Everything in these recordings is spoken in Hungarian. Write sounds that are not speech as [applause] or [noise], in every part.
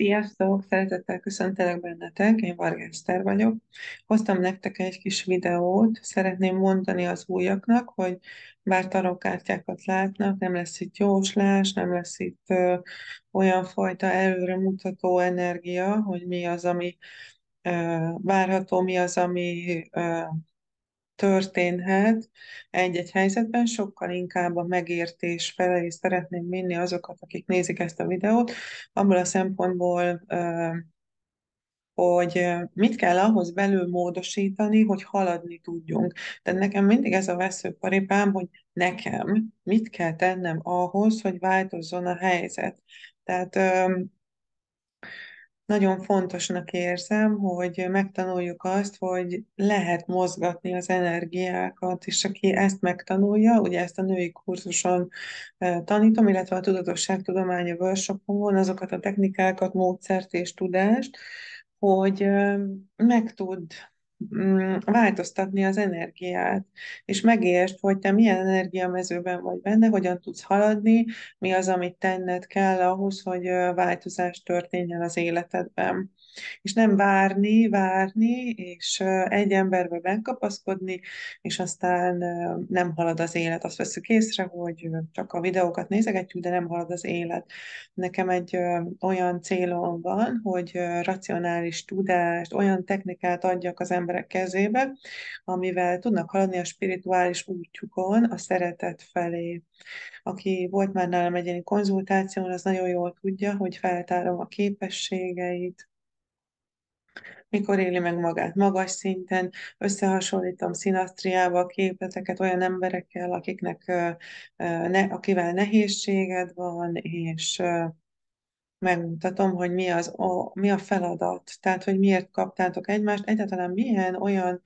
Sziasztok! Szeretettel köszöntelek bennetek, én Vargászter vagyok. Hoztam nektek egy kis videót, szeretném mondani az újaknak, hogy bár tarokkártyákat látnak, nem lesz itt jóslás, nem lesz itt ö, olyan fajta előremutató energia, hogy mi az, ami ö, várható, mi az, ami ö, történhet egy-egy helyzetben, sokkal inkább a megértés felé szeretném minni azokat, akik nézik ezt a videót, abból a szempontból, hogy mit kell ahhoz belül módosítani, hogy haladni tudjunk. Tehát nekem mindig ez a veszőparipám, hogy nekem mit kell tennem ahhoz, hogy változzon a helyzet. Tehát nagyon fontosnak érzem, hogy megtanuljuk azt, hogy lehet mozgatni az energiákat, és aki ezt megtanulja, ugye ezt a női kurzuson tanítom, illetve a tudatosságtudománya workshopon, azokat a technikákat, módszert és tudást, hogy meg tud Mm, változtatni az energiát, és megértsd, hogy te milyen energiamezőben vagy benne, hogyan tudsz haladni, mi az, amit tenned kell ahhoz, hogy változás történjen az életedben. És nem várni, várni, és egy emberbe megkapaszkodni, és aztán nem halad az élet. Azt veszük észre, hogy csak a videókat nézegetjük, de nem halad az élet. Nekem egy olyan célom van, hogy racionális tudást, olyan technikát adjak az ember emberek kezébe, amivel tudnak haladni a spirituális útjukon a szeretet felé. Aki volt már nálam egyéni konzultáción, az nagyon jól tudja, hogy feltárom a képességeit, mikor éli meg magát magas szinten, összehasonlítom szinasztriával képeteket olyan emberekkel, akiknek, ne, akivel nehézséged van, és megmutatom, hogy mi, az, a, mi a feladat, tehát hogy miért kaptátok egymást, egyáltalán milyen olyan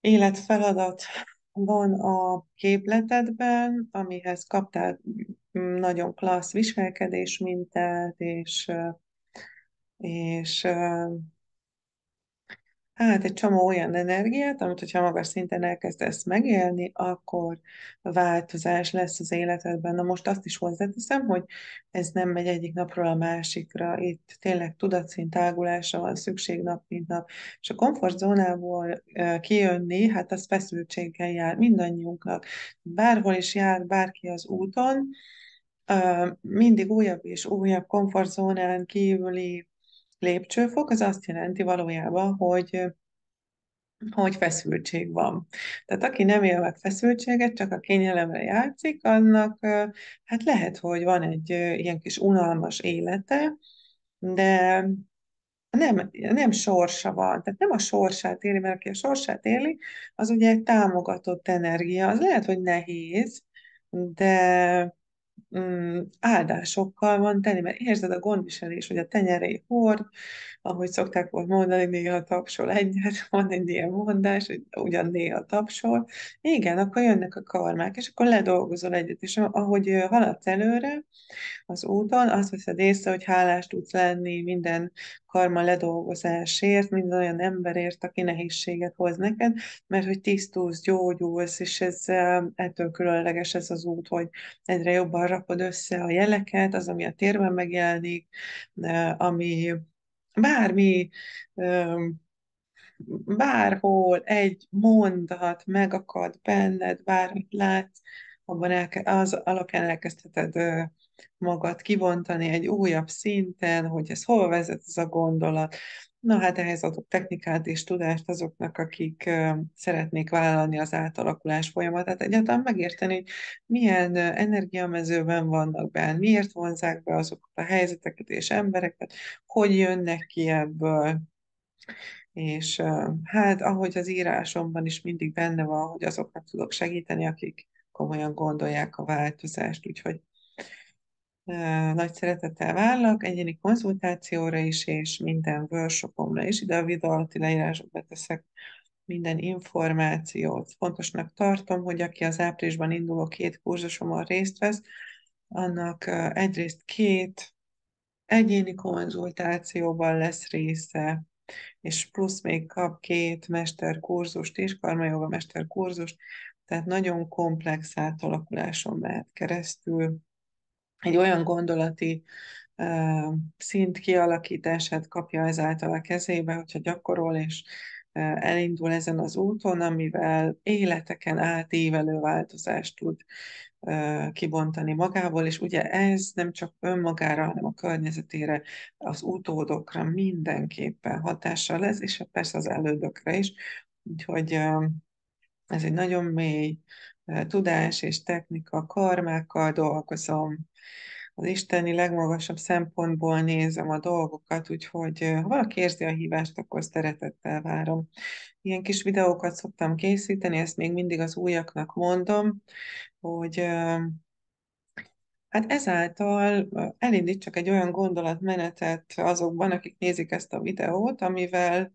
életfeladat van a képletedben, amihez kaptál mm, nagyon klassz viselkedés mintát, és, és hát egy csomó olyan energiát, amit hogyha magas szinten elkezdesz megélni, akkor változás lesz az életedben. Na most azt is hozzáteszem, hogy ez nem megy egyik napról a másikra, itt tényleg tudatszint tágulása van szükség nap, mint nap. És a komfortzónából kijönni, hát az feszültséggel jár mindannyiunknak. Bárhol is jár bárki az úton, mindig újabb és újabb komfortzónán kívüli lépcsőfok az azt jelenti valójában, hogy hogy feszültség van. Tehát aki nem él meg feszültséget, csak a kényelemre játszik, annak hát lehet, hogy van egy ilyen kis unalmas élete, de nem, nem sorsa van, tehát nem a sorsát éli, mert aki a sorsát éli, az ugye egy támogatott energia. Az lehet, hogy nehéz, de mm, áldásokkal van tenni, mert érzed a gondviselés, hogy a tenyeré hord, ahogy szokták volt mondani, néha tapsol egyet, [laughs] van egy ilyen mondás, hogy ugyan néha tapsol. Igen, akkor jönnek a karmák, és akkor ledolgozol egyet, és ahogy haladsz előre az úton, azt veszed észre, hogy hálás tudsz lenni minden karma ledolgozásért, minden olyan emberért, aki nehézséget hoz neked, mert hogy tisztulsz, gyógyulsz, és ez ettől különleges ez az út, hogy egyre jobban hamar rakod össze a jeleket, az, ami a térben megjelenik, ami bármi, bárhol egy mondat megakad benned, bármit látsz, abban elke- az alapján elkezdheted magad kivontani egy újabb szinten, hogy ez hol vezet ez a gondolat, Na hát ehhez adok technikát és tudást azoknak, akik szeretnék vállalni az átalakulás folyamatát. Egyáltalán megérteni, hogy milyen energiamezőben vannak benne, miért vonzák be azokat a helyzeteket és embereket, hogy jönnek ki ebből. És hát ahogy az írásomban is mindig benne van, hogy azoknak tudok segíteni, akik komolyan gondolják a változást, úgyhogy nagy szeretettel várlak egyéni konzultációra is, és minden workshopomra is. Ide a videó alatti leírásokba teszek minden információt. Fontosnak tartom, hogy aki az áprilisban induló két kurzusomon részt vesz, annak egyrészt két egyéni konzultációban lesz része, és plusz még kap két mesterkurzust is, karmajoga mesterkurzust, tehát nagyon komplex átalakuláson mehet keresztül, egy olyan gondolati uh, szint kialakítását kapja ezáltal a kezébe, hogyha gyakorol és uh, elindul ezen az úton, amivel életeken átívelő változást tud uh, kibontani magából, és ugye ez nem csak önmagára, hanem a környezetére, az utódokra mindenképpen hatással lesz, és hát persze az elődökre is, úgyhogy ez egy nagyon mély tudás és technika, karmákkal dolgozom, az isteni legmagasabb szempontból nézem a dolgokat, úgyhogy ha valaki érzi a hívást, akkor szeretettel várom. Ilyen kis videókat szoktam készíteni, ezt még mindig az újaknak mondom, hogy hát ezáltal elindítsak egy olyan gondolatmenetet azokban, akik nézik ezt a videót, amivel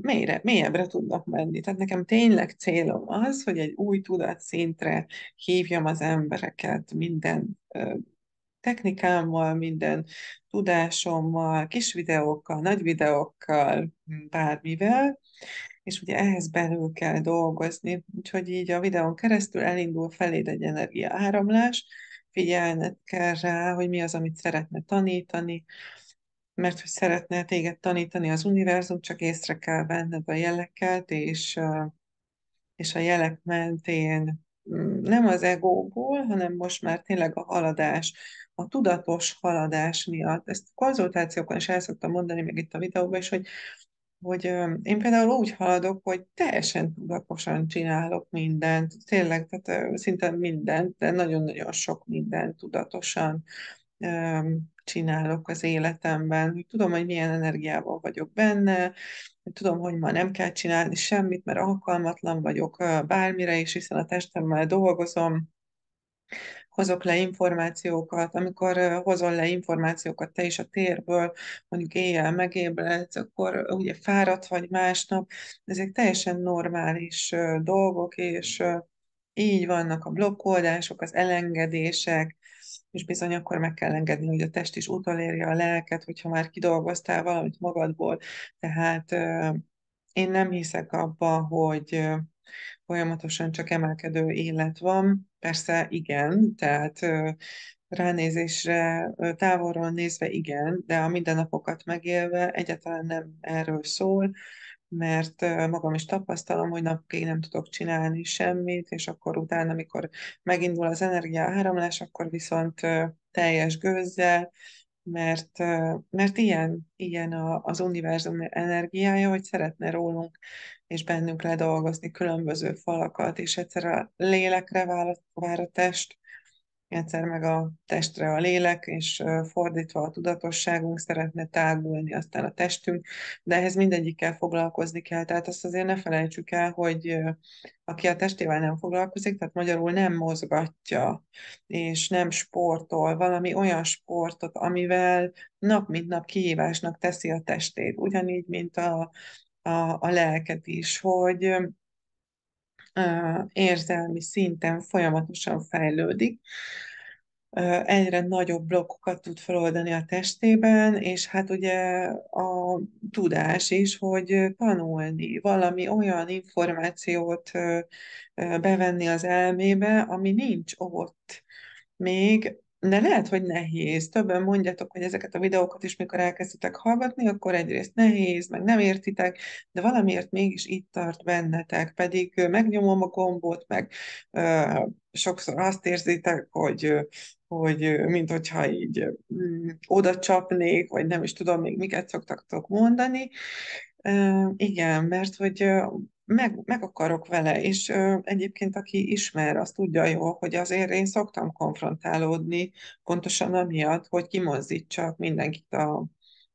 mélyre, mélyebbre tudnak menni. Tehát nekem tényleg célom az, hogy egy új tudatszintre hívjam az embereket minden technikámmal, minden tudásommal, kis videókkal, nagy videókkal, bármivel, és ugye ehhez belül kell dolgozni, úgyhogy így a videón keresztül elindul feléd egy energiaáramlás, figyelned kell rá, hogy mi az, amit szeretne tanítani, mert hogy szeretne téged tanítani az univerzum, csak észre kell venned a jeleket, és, és a jelek mentén mm, nem az egóból, hanem most már tényleg a haladás, a tudatos haladás miatt. Ezt konzultációkon is el szoktam mondani, még itt a videóban is, hogy, hogy én például úgy haladok, hogy teljesen tudatosan csinálok mindent, tényleg, tehát szinte mindent, de nagyon-nagyon sok mindent tudatosan csinálok az életemben, hogy tudom, hogy milyen energiával vagyok benne, tudom, hogy ma nem kell csinálni semmit, mert alkalmatlan vagyok bármire is, hiszen a testemmel dolgozom, hozok le információkat, amikor hozol le információkat te is a térből, mondjuk éjjel megébredsz, akkor ugye fáradt vagy másnap, ezek teljesen normális dolgok, és így vannak a blokkoldások, az elengedések, és bizony akkor meg kell engedni, hogy a test is utolérje a lelket, hogyha már kidolgoztál valamit magadból. Tehát én nem hiszek abba, hogy folyamatosan csak emelkedő élet van. Persze igen, tehát ránézésre, távolról nézve igen, de a mindennapokat megélve egyáltalán nem erről szól, mert magam is tapasztalom, hogy napig nem tudok csinálni semmit, és akkor utána, amikor megindul az energia, áramlás, akkor viszont teljes gőzzel, mert, mert ilyen, ilyen a, az univerzum energiája, hogy szeretne rólunk és bennünk ledolgozni különböző falakat, és egyszer a lélekre vár a, vár a test, egyszer meg a testre a lélek, és fordítva a tudatosságunk szeretne tágulni, aztán a testünk, de ehhez mindegyikkel foglalkozni kell. Tehát azt azért ne felejtsük el, hogy aki a testével nem foglalkozik, tehát magyarul nem mozgatja, és nem sportol valami olyan sportot, amivel nap mint nap kihívásnak teszi a testét, ugyanígy, mint a, a, a lelket is, hogy érzelmi szinten folyamatosan fejlődik. Egyre nagyobb blokkokat tud feloldani a testében, és hát ugye a tudás is, hogy tanulni, valami olyan információt bevenni az elmébe, ami nincs ott még, de lehet, hogy nehéz. Többen mondjátok, hogy ezeket a videókat is, mikor elkezditek hallgatni, akkor egyrészt nehéz, meg nem értitek, de valamiért mégis itt tart bennetek, pedig megnyomom a gombot, meg ö, sokszor azt érzitek, hogy hogy mint hogyha így mm, oda csapnék, vagy nem is tudom még miket szoktak mondani. Ö, igen, mert hogy meg, meg akarok vele, és ö, egyébként aki ismer, az tudja jól, hogy azért én szoktam konfrontálódni, pontosan amiatt, hogy kimozdítsak mindenkit a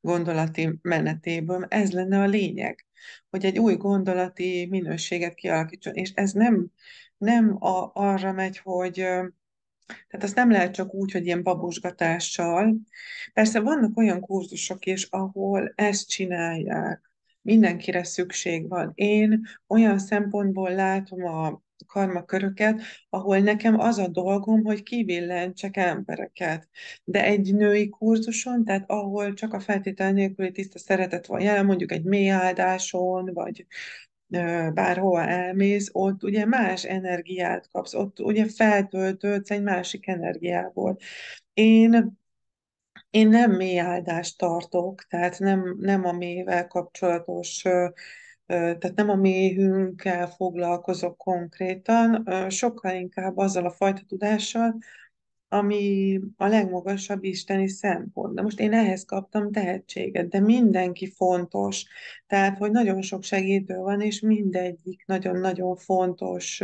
gondolati menetéből. Ez lenne a lényeg, hogy egy új gondolati minőséget kialakítson, és ez nem, nem a, arra megy, hogy ö, tehát azt nem lehet csak úgy, hogy ilyen babusgatással. Persze vannak olyan kurzusok is, ahol ezt csinálják, mindenkire szükség van. Én olyan szempontból látom a karmaköröket, ahol nekem az a dolgom, hogy kivillentsek embereket. De egy női kurzuson, tehát ahol csak a feltétel nélküli tiszta szeretet van jelen, mondjuk egy mély áldáson, vagy bárhova elmész, ott ugye más energiát kapsz, ott ugye feltöltődsz egy másik energiából. Én én nem mély áldást tartok, tehát nem, nem a mélyvel kapcsolatos, tehát nem a méhünkkel foglalkozok konkrétan, sokkal inkább azzal a fajta tudással, ami a legmagasabb isteni szempont. Na most én ehhez kaptam tehetséget, de mindenki fontos. Tehát, hogy nagyon sok segítő van, és mindegyik nagyon-nagyon fontos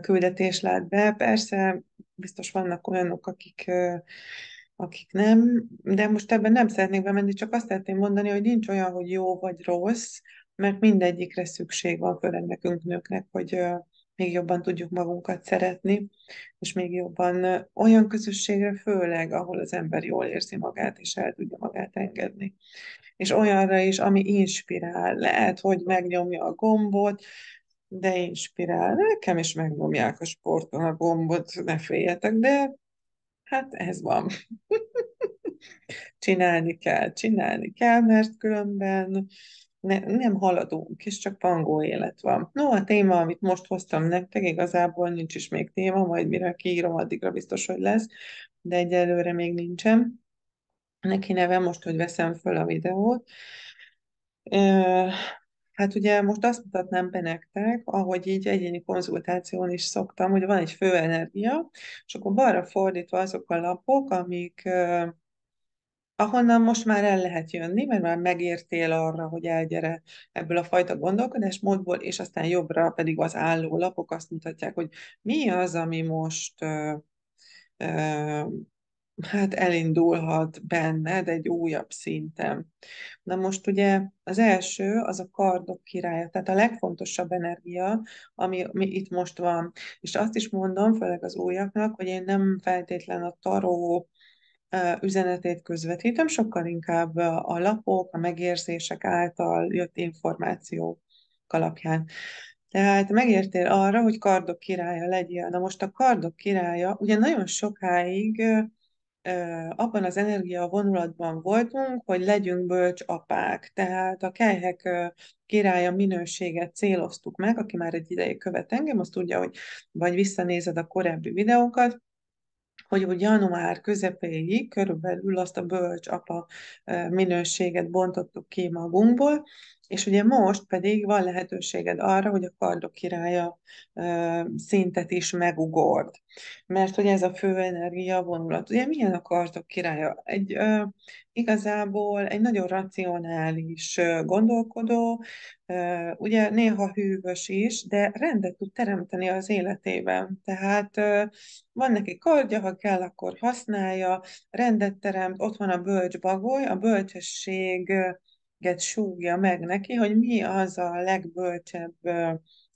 küldetés lát be. Persze biztos vannak olyanok, akik akik nem, de most ebben nem szeretnék bemenni, csak azt szeretném mondani, hogy nincs olyan, hogy jó vagy rossz, mert mindegyikre szükség van, főleg nekünk nőknek, hogy még jobban tudjuk magunkat szeretni, és még jobban olyan közösségre főleg, ahol az ember jól érzi magát, és el tudja magát engedni. És olyanra is, ami inspirál. Lehet, hogy megnyomja a gombot, de inspirál. Nekem is megnyomják a sporton a gombot, ne féljetek, de hát ez van. csinálni kell, csinálni kell, mert különben ne, nem haladunk, és csak pangó élet van. No, a téma, amit most hoztam nektek, igazából nincs is még téma, majd mire kiírom, addigra biztos, hogy lesz, de egyelőre még nincsen. Neki neve most, hogy veszem föl a videót. Hát ugye most azt mutatnám be nektek, ahogy így egyéni konzultáción is szoktam, hogy van egy fő energia, és akkor balra fordítva azok a lapok, amik eh, ahonnan most már el lehet jönni, mert már megértél arra, hogy elgyere ebből a fajta gondolkodásmódból, és aztán jobbra pedig az álló lapok azt mutatják, hogy mi az, ami most eh, hát elindulhat benned egy újabb szinten. Na most ugye az első az a kardok királya, tehát a legfontosabb energia, ami, ami itt most van. És azt is mondom, főleg az újaknak, hogy én nem feltétlen a taró üzenetét közvetítem, sokkal inkább a lapok, a megérzések által jött információk alapján. Tehát megértél arra, hogy kardok királya legyél. Na most a kardok királya ugye nagyon sokáig abban az energiavonulatban voltunk, hogy legyünk bölcs apák. Tehát a kelyhek királya minőséget céloztuk meg, aki már egy ideje követ engem, azt tudja, hogy vagy visszanézed a korábbi videókat, hogy úgy január közepéig körülbelül azt a bölcs apa minőséget bontottuk ki magunkból, és ugye most pedig van lehetőséged arra, hogy a kardok királya szintet is megugord. Mert hogy ez a fő energia vonulat. Ugye milyen a kardok királya? Egy igazából egy nagyon racionális gondolkodó, ugye néha hűvös is, de rendet tud teremteni az életében. Tehát van neki kardja, ha kell, akkor használja, rendet teremt, ott van a bölcs bagoly, a bölcsesség ket súgja meg neki, hogy mi az a legbölcsebb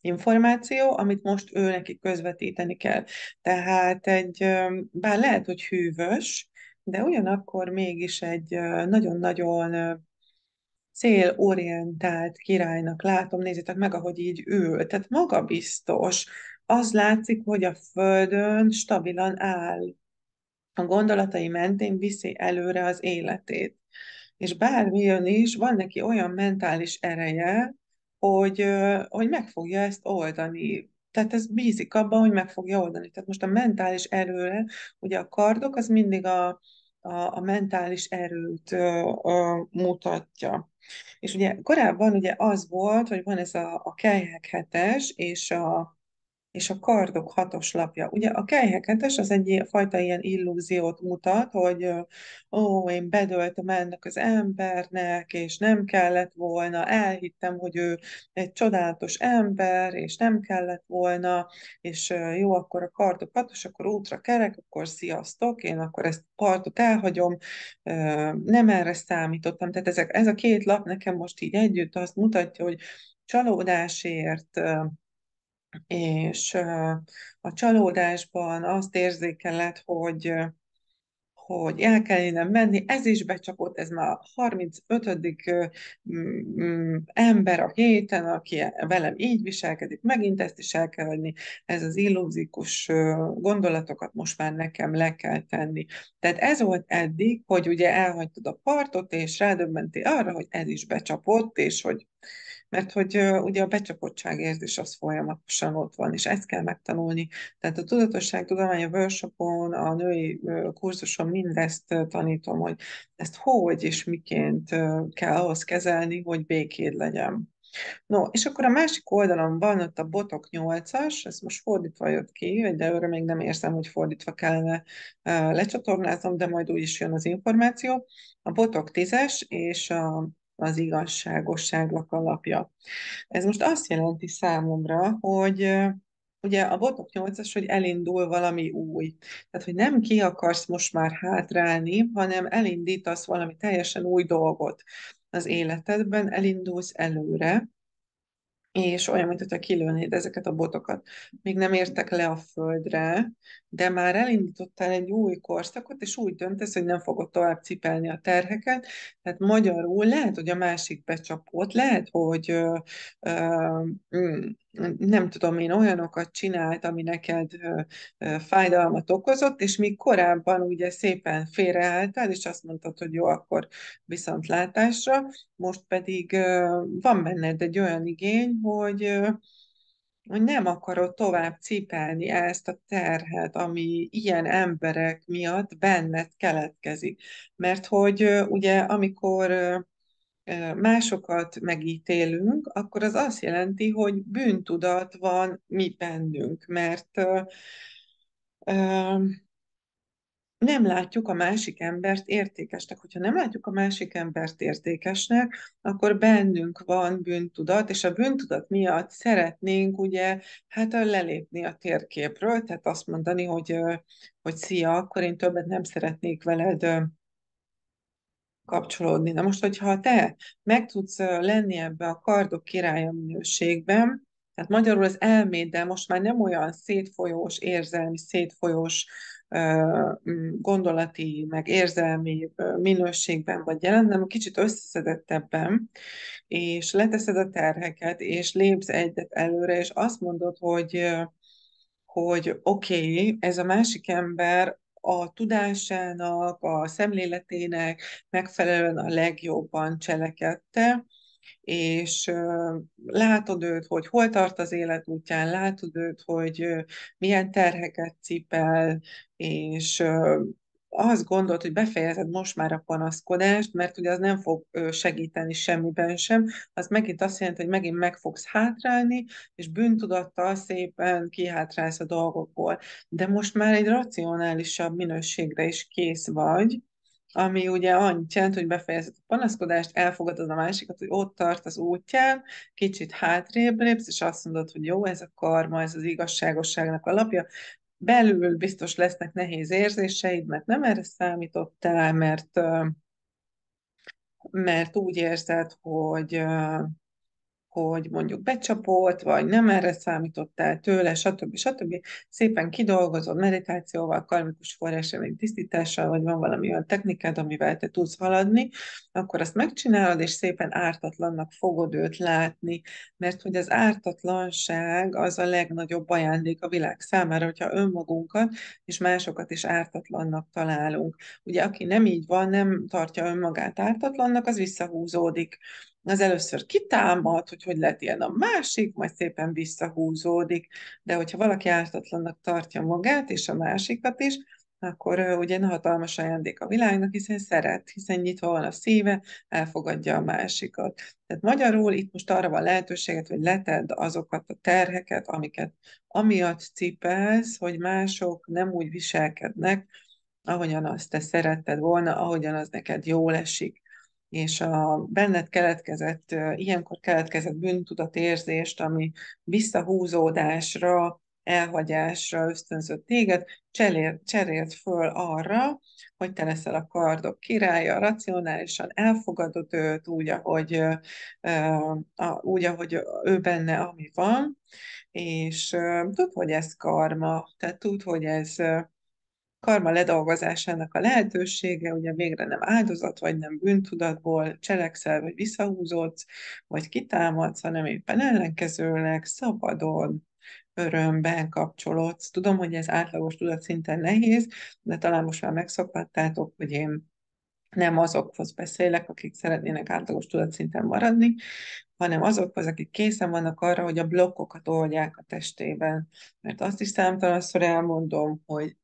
információ, amit most ő neki közvetíteni kell. Tehát egy, bár lehet, hogy hűvös, de ugyanakkor mégis egy nagyon-nagyon célorientált királynak látom, nézzétek meg, ahogy így ül. Tehát magabiztos. Az látszik, hogy a földön stabilan áll. A gondolatai mentén viszi előre az életét és bármi jön is, van neki olyan mentális ereje, hogy, hogy meg fogja ezt oldani. Tehát ez bízik abban, hogy meg fogja oldani. Tehát most a mentális erőre, ugye a kardok, az mindig a, a, a mentális erőt ö, ö, mutatja. És ugye korábban ugye az volt, hogy van ez a, a kelyhek hetes és a és a kardok hatos lapja. Ugye a kejheketes az egy fajta ilyen illúziót mutat, hogy ó, én bedöltem ennek az embernek, és nem kellett volna, elhittem, hogy ő egy csodálatos ember, és nem kellett volna, és jó, akkor a kardok hatos, akkor útra kerek, akkor sziasztok, én akkor ezt a partot elhagyom, nem erre számítottam. Tehát ezek, ez a két lap nekem most így együtt azt mutatja, hogy csalódásért, és a csalódásban azt érzékeled, hogy, hogy el kell innen menni, ez is becsapott, ez már a 35. ember a héten, aki velem így viselkedik, megint ezt is el kell adni, ez az illúzikus gondolatokat most már nekem le kell tenni. Tehát ez volt eddig, hogy ugye elhagytad a partot, és rádöbbentél arra, hogy ez is becsapott, és hogy mert hogy ugye a becsapottság érzés az folyamatosan ott van, és ezt kell megtanulni. Tehát a tudatosságtudomány a workshopon, a női kurzuson mindezt tanítom, hogy ezt hogy és miként kell ahhoz kezelni, hogy békéd legyen. No, és akkor a másik oldalon van ott a botok 8-as, ez most fordítva jött ki, de egyelőre még nem érzem, hogy fordítva kellene lecsatornázom, de majd úgy is jön az információ. A botok 10-es és a az igazságosságnak alapja. Ez most azt jelenti számomra, hogy ugye a botok 8-as, hogy elindul valami új. Tehát, hogy nem ki akarsz most már hátrálni, hanem elindítasz valami teljesen új dolgot az életedben, elindulsz előre, és olyan, mint hogyha kilőnéd ezeket a botokat. Még nem értek le a földre, de már elindítottál egy új korszakot, és úgy döntesz, hogy nem fogod tovább cipelni a terheket. Tehát magyarul lehet, hogy a másik becsapott, lehet, hogy ö, ö, mm, nem tudom én, olyanokat csinált, ami neked ö, ö, fájdalmat okozott, és mi korábban ugye szépen félreálltál, és azt mondtad, hogy jó, akkor viszont látásra, most pedig ö, van benned egy olyan igény, hogy ö, hogy nem akarod tovább cipelni ezt a terhet, ami ilyen emberek miatt benned keletkezik. Mert hogy ugye amikor másokat megítélünk, akkor az azt jelenti, hogy bűntudat van mi bennünk, mert nem látjuk a másik embert értékesnek. Hogyha nem látjuk a másik embert értékesnek, akkor bennünk van bűntudat, és a bűntudat miatt szeretnénk ugye hát lelépni a térképről, tehát azt mondani, hogy, hogy szia, akkor én többet nem szeretnék veled kapcsolódni. Na most, hogyha te meg tudsz lenni ebbe a kardok királya minőségben, tehát magyarul az de most már nem olyan szétfolyós, érzelmi, szétfolyós gondolati, meg érzelmi minőségben vagy jelen, hanem kicsit összeszedettebben, és leteszed a terheket, és lépsz egyet előre, és azt mondod, hogy hogy oké, okay, ez a másik ember a tudásának, a szemléletének megfelelően a legjobban cselekedte, és látod őt, hogy hol tart az útján, látod őt, hogy milyen terheket cipel, és azt gondolt, hogy befejezed most már a panaszkodást, mert ugye az nem fog segíteni semmiben sem, az megint azt jelenti, hogy megint meg fogsz hátrálni, és bűntudattal szépen kihátrálsz a dolgokból. De most már egy racionálisabb minőségre is kész vagy, ami ugye annyit jelent, hogy befejezed a panaszkodást, elfogadod a másikat, hogy ott tart az útján, kicsit hátrébb lépsz, és azt mondod, hogy jó, ez a karma, ez az igazságosságnak alapja, belül biztos lesznek nehéz érzéseid, mert nem erre számítottál, mert mert úgy érzed, hogy hogy mondjuk becsapott, vagy nem erre számítottál tőle, stb. stb. Szépen kidolgozod meditációval, karmikus forrásemény tisztítással, vagy van valami olyan technikád, amivel te tudsz haladni, akkor azt megcsinálod, és szépen ártatlannak fogod őt látni, mert hogy az ártatlanság az a legnagyobb ajándék a világ számára, hogyha önmagunkat és másokat is ártatlannak találunk. Ugye aki nem így van, nem tartja önmagát ártatlannak, az visszahúzódik az először kitámad, hogy hogy lehet ilyen a másik, majd szépen visszahúzódik, de hogyha valaki ártatlannak tartja magát, és a másikat is, akkor ugye hatalmas ajándék a világnak, hiszen szeret, hiszen nyitva van a szíve, elfogadja a másikat. Tehát magyarul itt most arra van lehetőséget, hogy leted azokat a terheket, amiket amiatt cipelsz, hogy mások nem úgy viselkednek, ahogyan azt te szeretted volna, ahogyan az neked jól esik és a benned keletkezett, ilyenkor keletkezett bűntudatérzést, ami visszahúzódásra, elhagyásra ösztönzött téged, cserélt, cserélt föl arra, hogy te leszel a kardok királya, racionálisan elfogadod őt úgy, ahogy, úgy, ahogy ő benne, ami van, és tud, hogy ez karma, tehát tud, hogy ez karma ledolgozásának a lehetősége, ugye végre nem áldozat, vagy nem bűntudatból cselekszel, vagy visszahúzódsz, vagy kitámadsz, hanem éppen ellenkezőleg szabadon, örömben kapcsolódsz. Tudom, hogy ez átlagos tudatszinten nehéz, de talán most már megszokhattátok, hogy én nem azokhoz beszélek, akik szeretnének átlagos tudatszinten maradni, hanem azokhoz, akik készen vannak arra, hogy a blokkokat oldják a testében. Mert azt is számtalanszor elmondom, hogy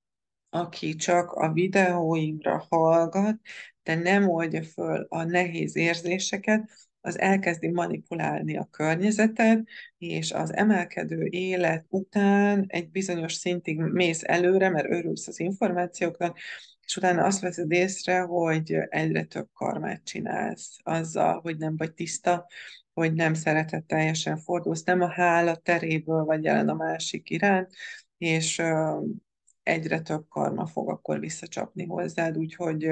aki csak a videóimra hallgat, de nem oldja föl a nehéz érzéseket, az elkezdi manipulálni a környezetet, és az emelkedő élet után egy bizonyos szintig mész előre, mert örülsz az információknak, és utána azt veszed észre, hogy egyre több karmát csinálsz azzal, hogy nem vagy tiszta, hogy nem szeretett teljesen fordulsz, nem a hála teréből vagy jelen a másik iránt, és egyre több karma fog akkor visszacsapni hozzád, úgyhogy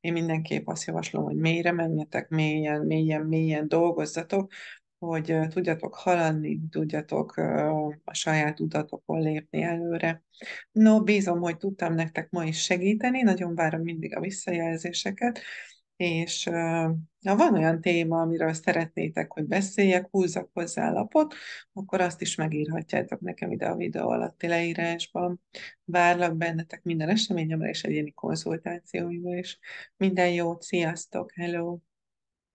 én mindenképp azt javaslom, hogy mélyre menjetek, mélyen, mélyen, mélyen dolgozzatok, hogy tudjatok haladni, tudjatok a saját utatokon lépni előre. No, bízom, hogy tudtam nektek ma is segíteni, nagyon várom mindig a visszajelzéseket, és ha van olyan téma, amiről szeretnétek, hogy beszéljek, húzzak hozzá lapot, akkor azt is megírhatjátok nekem ide a videó alatti leírásban. Várlak bennetek minden eseményemre és egyéni konzultációimra is. Minden jót, sziasztok, hello!